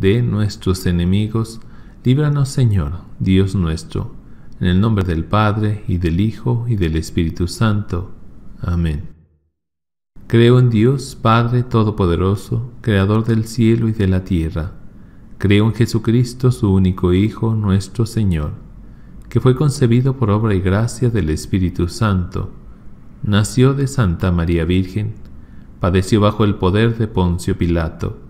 de nuestros enemigos, líbranos Señor, Dios nuestro, en el nombre del Padre, y del Hijo, y del Espíritu Santo. Amén. Creo en Dios, Padre Todopoderoso, Creador del cielo y de la tierra. Creo en Jesucristo, su único Hijo, nuestro Señor, que fue concebido por obra y gracia del Espíritu Santo. Nació de Santa María Virgen, padeció bajo el poder de Poncio Pilato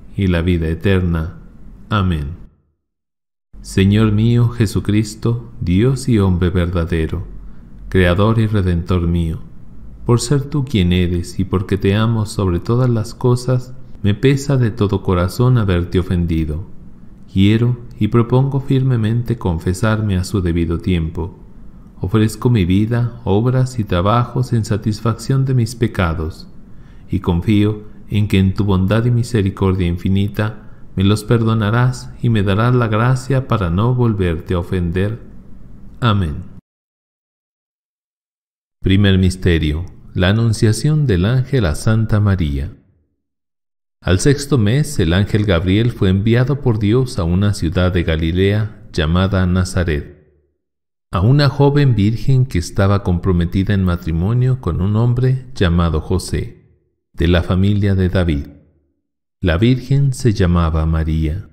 y la vida eterna. Amén. Señor mío Jesucristo, Dios y hombre verdadero, Creador y Redentor mío, por ser tú quien eres y porque te amo sobre todas las cosas, me pesa de todo corazón haberte ofendido. Quiero y propongo firmemente confesarme a su debido tiempo. Ofrezco mi vida, obras y trabajos en satisfacción de mis pecados, y confío en que en tu bondad y misericordia infinita me los perdonarás y me darás la gracia para no volverte a ofender. Amén. Primer Misterio. La Anunciación del Ángel a Santa María. Al sexto mes el ángel Gabriel fue enviado por Dios a una ciudad de Galilea llamada Nazaret, a una joven virgen que estaba comprometida en matrimonio con un hombre llamado José de la familia de David. La Virgen se llamaba María.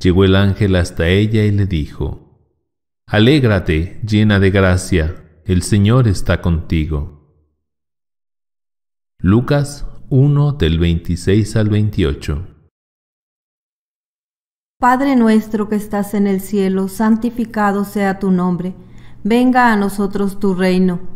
Llegó el ángel hasta ella y le dijo, Alégrate, llena de gracia, el Señor está contigo. Lucas 1 del 26 al 28 Padre nuestro que estás en el cielo, santificado sea tu nombre, venga a nosotros tu reino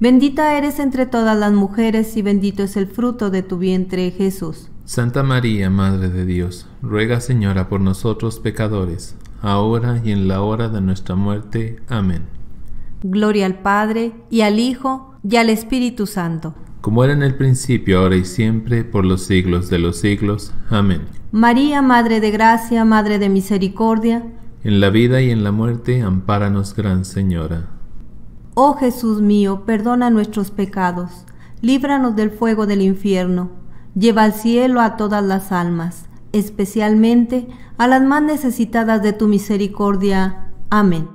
Bendita eres entre todas las mujeres y bendito es el fruto de tu vientre, Jesús. Santa María, Madre de Dios, ruega Señora por nosotros pecadores, ahora y en la hora de nuestra muerte. Amén. Gloria al Padre, y al Hijo, y al Espíritu Santo. Como era en el principio, ahora y siempre, por los siglos de los siglos. Amén. María, Madre de Gracia, Madre de Misericordia. En la vida y en la muerte, ampáranos, Gran Señora. Oh Jesús mío, perdona nuestros pecados, líbranos del fuego del infierno, lleva al cielo a todas las almas, especialmente a las más necesitadas de tu misericordia. Amén.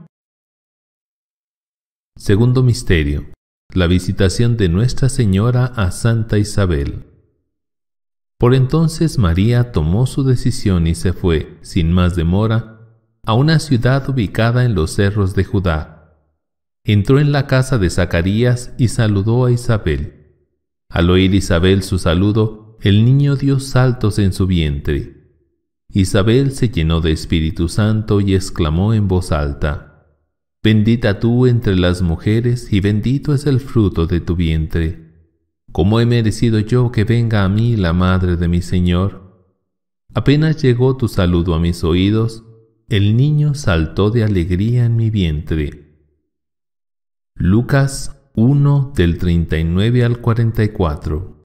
Segundo Misterio. La visitación de Nuestra Señora a Santa Isabel. Por entonces María tomó su decisión y se fue, sin más demora, a una ciudad ubicada en los cerros de Judá entró en la casa de Zacarías y saludó a Isabel. Al oír Isabel su saludo, el niño dio saltos en su vientre. Isabel se llenó de Espíritu Santo y exclamó en voz alta, Bendita tú entre las mujeres y bendito es el fruto de tu vientre. ¿Cómo he merecido yo que venga a mí la madre de mi Señor? Apenas llegó tu saludo a mis oídos, el niño saltó de alegría en mi vientre. Lucas 1 del 39 al 44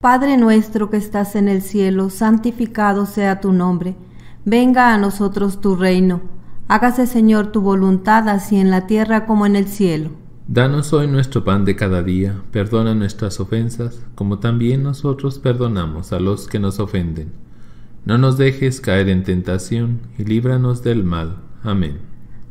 Padre nuestro que estás en el cielo, santificado sea tu nombre, venga a nosotros tu reino, hágase Señor tu voluntad así en la tierra como en el cielo. Danos hoy nuestro pan de cada día, perdona nuestras ofensas, como también nosotros perdonamos a los que nos ofenden. No nos dejes caer en tentación y líbranos del mal. Amén.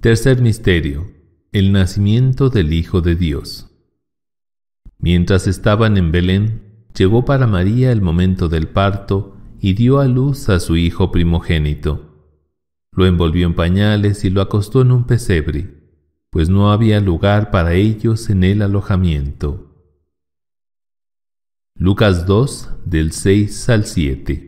Tercer misterio. El nacimiento del Hijo de Dios. Mientras estaban en Belén, llegó para María el momento del parto y dio a luz a su hijo primogénito. Lo envolvió en pañales y lo acostó en un pesebre, pues no había lugar para ellos en el alojamiento. Lucas 2 del 6 al 7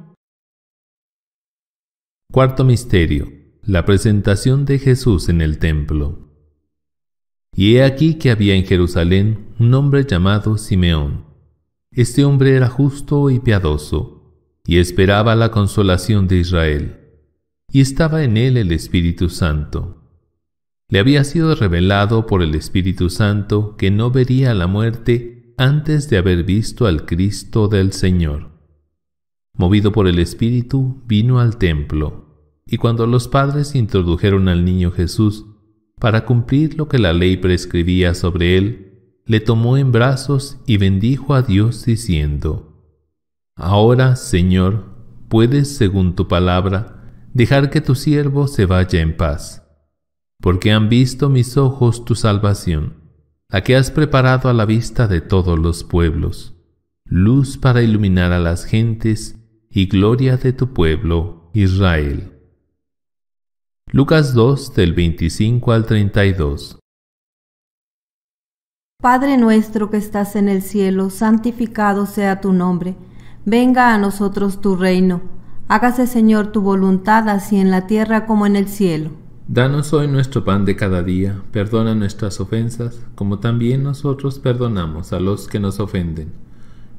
Cuarto misterio. La presentación de Jesús en el templo. Y he aquí que había en Jerusalén un hombre llamado Simeón. Este hombre era justo y piadoso, y esperaba la consolación de Israel, y estaba en él el Espíritu Santo. Le había sido revelado por el Espíritu Santo que no vería la muerte antes de haber visto al Cristo del Señor movido por el Espíritu, vino al templo. Y cuando los padres introdujeron al niño Jesús para cumplir lo que la ley prescribía sobre él, le tomó en brazos y bendijo a Dios diciendo, Ahora, Señor, puedes, según tu palabra, dejar que tu siervo se vaya en paz, porque han visto mis ojos tu salvación, la que has preparado a la vista de todos los pueblos, luz para iluminar a las gentes y gloria de tu pueblo, Israel. Lucas 2 del 25 al 32 Padre nuestro que estás en el cielo, santificado sea tu nombre. Venga a nosotros tu reino. Hágase, Señor, tu voluntad, así en la tierra como en el cielo. Danos hoy nuestro pan de cada día. Perdona nuestras ofensas, como también nosotros perdonamos a los que nos ofenden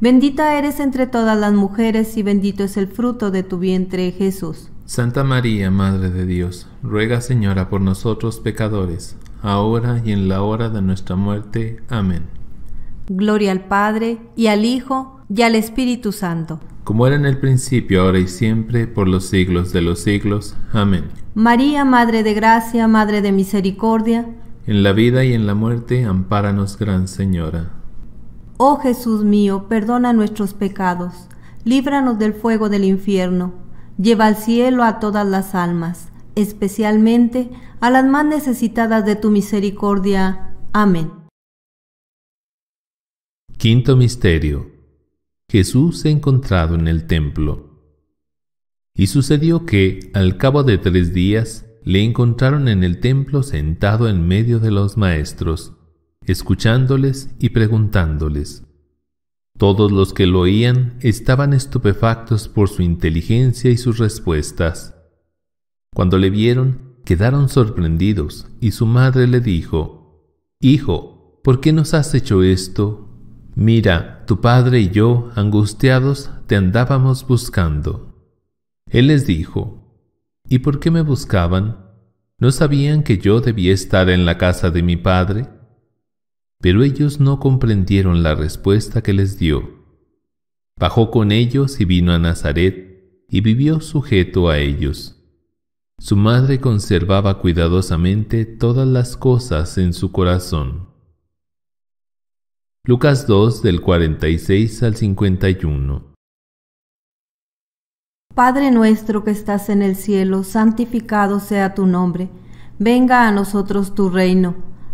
Bendita eres entre todas las mujeres y bendito es el fruto de tu vientre, Jesús. Santa María, Madre de Dios, ruega Señora por nosotros pecadores, ahora y en la hora de nuestra muerte. Amén. Gloria al Padre, y al Hijo, y al Espíritu Santo. Como era en el principio, ahora y siempre, por los siglos de los siglos. Amén. María, Madre de Gracia, Madre de Misericordia, en la vida y en la muerte, ampáranos, Gran Señora. Oh Jesús mío, perdona nuestros pecados, líbranos del fuego del infierno, lleva al cielo a todas las almas, especialmente a las más necesitadas de tu misericordia. Amén. Quinto Misterio. Jesús encontrado en el templo. Y sucedió que, al cabo de tres días, le encontraron en el templo sentado en medio de los maestros, escuchándoles y preguntándoles. Todos los que lo oían estaban estupefactos por su inteligencia y sus respuestas. Cuando le vieron, quedaron sorprendidos, y su madre le dijo, Hijo, ¿por qué nos has hecho esto? Mira, tu padre y yo, angustiados, te andábamos buscando. Él les dijo, ¿Y por qué me buscaban? ¿No sabían que yo debía estar en la casa de mi padre? Pero ellos no comprendieron la respuesta que les dio. Bajó con ellos y vino a Nazaret, y vivió sujeto a ellos. Su madre conservaba cuidadosamente todas las cosas en su corazón. Lucas 2 del 46 al 51 Padre nuestro que estás en el cielo, santificado sea tu nombre, venga a nosotros tu reino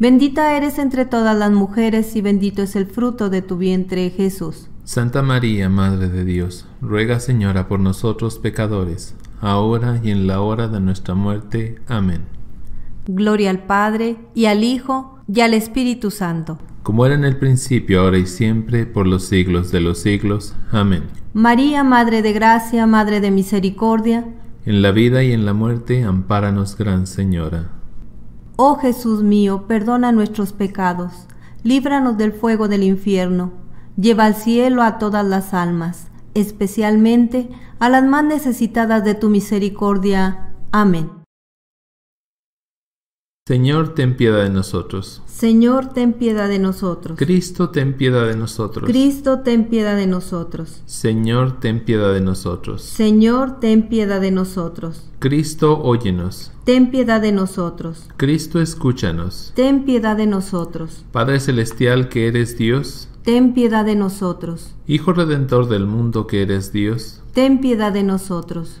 Bendita eres entre todas las mujeres y bendito es el fruto de tu vientre, Jesús. Santa María, Madre de Dios, ruega Señora por nosotros pecadores, ahora y en la hora de nuestra muerte. Amén. Gloria al Padre, y al Hijo, y al Espíritu Santo. Como era en el principio, ahora y siempre, por los siglos de los siglos. Amén. María, Madre de Gracia, Madre de Misericordia. En la vida y en la muerte, ampáranos, Gran Señora. Oh Jesús mío, perdona nuestros pecados, líbranos del fuego del infierno, lleva al cielo a todas las almas, especialmente a las más necesitadas de tu misericordia. Amén. Señor, ten piedad de nosotros. Señor, ten piedad de nosotros. Cristo, ten piedad de nosotros. Cristo, ten piedad de nosotros. Señor, ten piedad de nosotros. Señor, ten piedad de nosotros. Cristo, óyenos. Ten piedad de nosotros. Cristo, escúchanos. Ten piedad de nosotros. Padre Celestial que eres Dios. Ten piedad de nosotros. Hijo Redentor del mundo que eres Dios. Ten piedad de nosotros.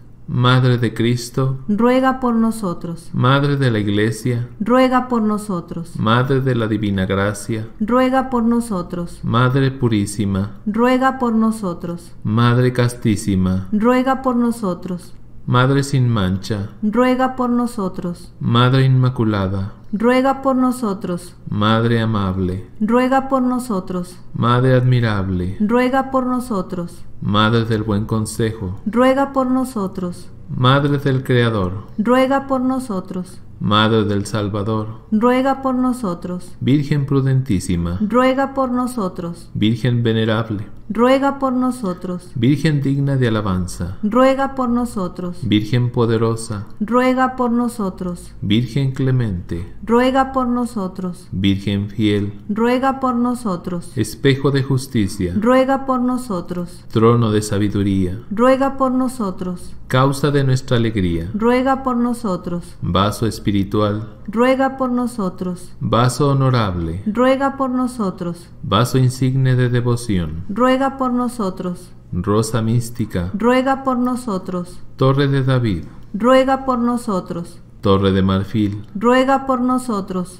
Madre de Cristo, ruega por nosotros. Madre de la Iglesia, ruega por nosotros. Madre de la Divina Gracia, ruega por nosotros. Madre Purísima, ruega por nosotros. Madre Castísima, ruega por nosotros. Madre sin mancha, ruega por nosotros. Madre Inmaculada, ruega por nosotros. Madre amable, ruega por nosotros. Madre admirable, ruega por nosotros. Madre del buen consejo, ruega por nosotros. Madre del Creador, ruega por nosotros. Madre del Salvador, ruega por nosotros. Virgen prudentísima, ruega por nosotros. Virgen venerable, ruega por nosotros. Virgen digna de alabanza, ruega por nosotros. Virgen poderosa, ruega por nosotros. Virgen clemente, ruega por nosotros. Virgen fiel, ruega por nosotros. Espejo de justicia, ruega por nosotros. Trono de sabiduría, ruega por nosotros. Causa de nuestra alegría, ruega por nosotros. Vaso espiritual, ruega por nosotros. Vaso honorable, ruega por nosotros. Vaso insigne de devoción, ruega por nosotros. Rosa mística, ruega por nosotros. Torre de David, ruega por nosotros. Torre de marfil, ruega por nosotros.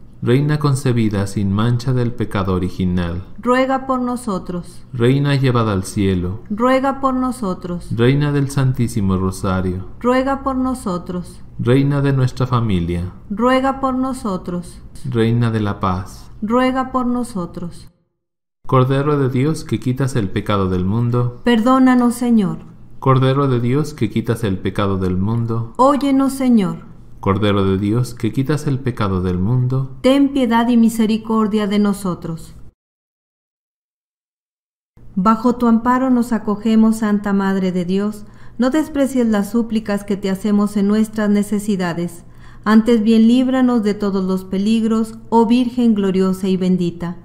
Reina concebida sin mancha del pecado original. Ruega por nosotros. Reina llevada al cielo. Ruega por nosotros. Reina del Santísimo Rosario. Ruega por nosotros. Reina de nuestra familia. Ruega por nosotros. Reina de la paz. Ruega por nosotros. Cordero de Dios que quitas el pecado del mundo. Perdónanos, Señor. Cordero de Dios que quitas el pecado del mundo. Óyenos, Señor. Cordero de Dios, que quitas el pecado del mundo, ten piedad y misericordia de nosotros. Bajo tu amparo nos acogemos, Santa Madre de Dios, no desprecies las súplicas que te hacemos en nuestras necesidades, antes bien líbranos de todos los peligros, oh Virgen gloriosa y bendita.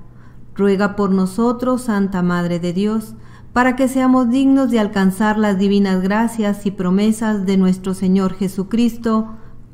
Ruega por nosotros, Santa Madre de Dios, para que seamos dignos de alcanzar las divinas gracias y promesas de nuestro Señor Jesucristo,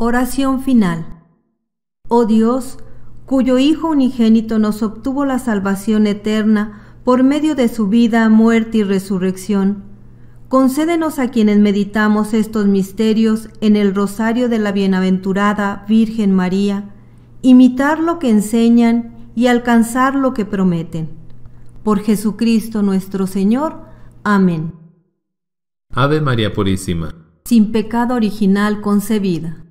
Oración final. Oh Dios, cuyo Hijo unigénito nos obtuvo la salvación eterna por medio de su vida, muerte y resurrección, concédenos a quienes meditamos estos misterios en el rosario de la bienaventurada Virgen María, imitar lo que enseñan y alcanzar lo que prometen. Por Jesucristo nuestro Señor. Amén. Ave María Purísima. Sin pecado original concebida.